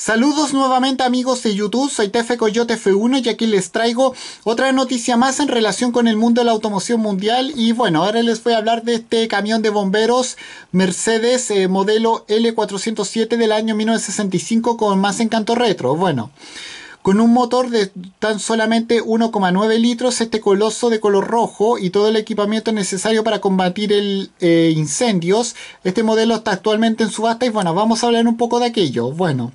Saludos nuevamente amigos de YouTube, soy TF Coyote F1 y aquí les traigo otra noticia más en relación con el mundo de la automoción mundial y bueno, ahora les voy a hablar de este camión de bomberos Mercedes eh, modelo L407 del año 1965 con más encanto retro, bueno. Con un motor de tan solamente 1,9 litros, este coloso de color rojo y todo el equipamiento necesario para combatir el, eh, incendios, este modelo está actualmente en subasta y bueno, vamos a hablar un poco de aquello. Bueno,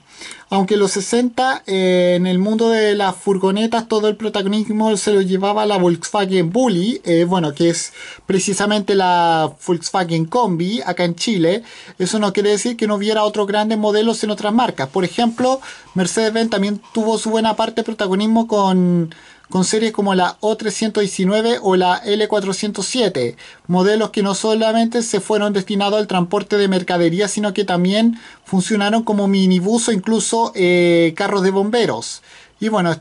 aunque en los 60 eh, en el mundo de las furgonetas todo el protagonismo se lo llevaba la Volkswagen Bully, eh, bueno, que es precisamente la Volkswagen Combi acá en Chile. Eso no quiere decir que no hubiera otros grandes modelos en otras marcas. Por ejemplo, Mercedes-Benz también tuvo su buena parte de protagonismo con con series como la O319 o la L407, modelos que no solamente se fueron destinados al transporte de mercadería, sino que también funcionaron como minibus o incluso eh, carros de bomberos. Y bueno,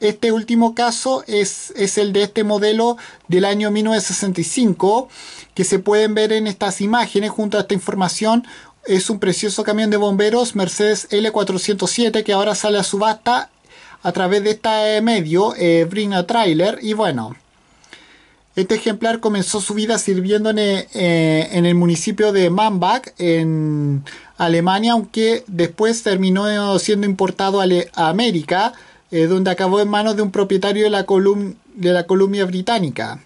este último caso es, es, el de este modelo del año 1965, que se pueden ver en estas imágenes junto a esta información. Es un precioso camión de bomberos Mercedes L407 que ahora sale a subasta a través de este medio, eh, Brina Trailer, y bueno, este ejemplar comenzó su vida sirviendo en eh, eh, el, municipio de Mambach, en Alemania, aunque después terminó siendo importado a, América, donde acabó en manos de un propietario de la, columna de la Columbia Británica.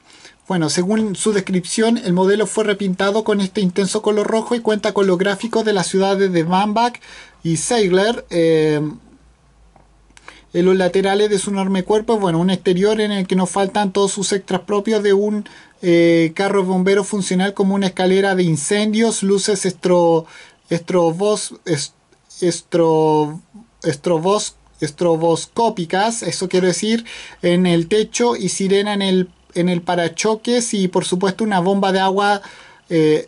Bueno, según su descripción, el modelo fue repintado con este intenso color rojo y cuenta con los gráficos de las ciudades de Mambach y Seigler en los laterales de su enorme cuerpo, bueno, un exterior en el que nos faltan todos sus extras propios de un eh, carro bombero funcional como una escalera de incendios, luces estro, estrobos, estroboscópicas, eso quiero decir, en el techo y sirena en el, en el parachoques y por supuesto una bomba de agua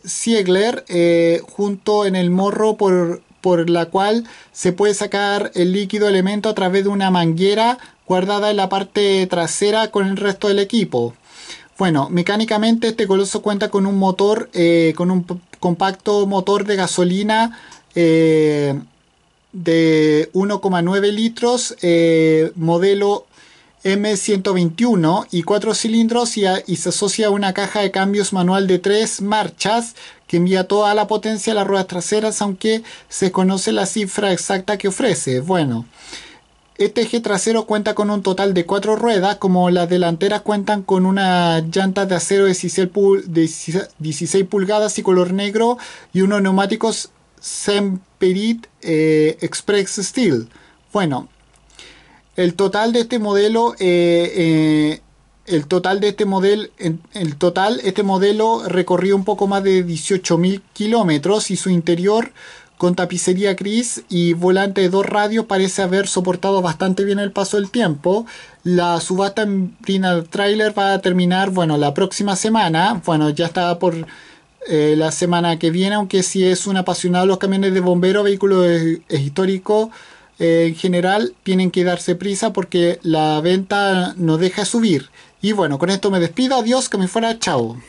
Siegler eh, eh, junto en el morro por por la cual se puede sacar el líquido elemento a través de una manguera guardada en la parte trasera con el resto del equipo. Bueno, mecánicamente este Coloso cuenta con un motor, eh, con un compacto motor de gasolina eh, de 1,9 litros, eh, modelo M121 y 4 cilindros y, se asocia a una caja de cambios manual de 3 marchas que envía toda la potencia a las ruedas traseras aunque se conoce la cifra exacta que ofrece. Bueno, este eje trasero cuenta con un total de 4 ruedas como las delanteras cuentan con una llanta de acero de 16, pulgadas y color negro y unos neumáticos Semperit eh, Express Steel. Bueno, el total de este modelo, eh, eh, el total de este modelo, el total, este modelo recorrió un poco más de 18.000 kilómetros y su interior con tapicería gris y volante de dos radios parece haber soportado bastante bien el paso del tiempo. La subasta en Final Trailer va a terminar, bueno, la próxima semana, bueno, ya está por eh, la semana que viene, aunque si es un apasionado de los camiones de bomberos, vehículos histórico eh, en general tienen que darse prisa porque la venta no deja subir. Y bueno, con esto me despido. Adiós, que me fuera. Chao.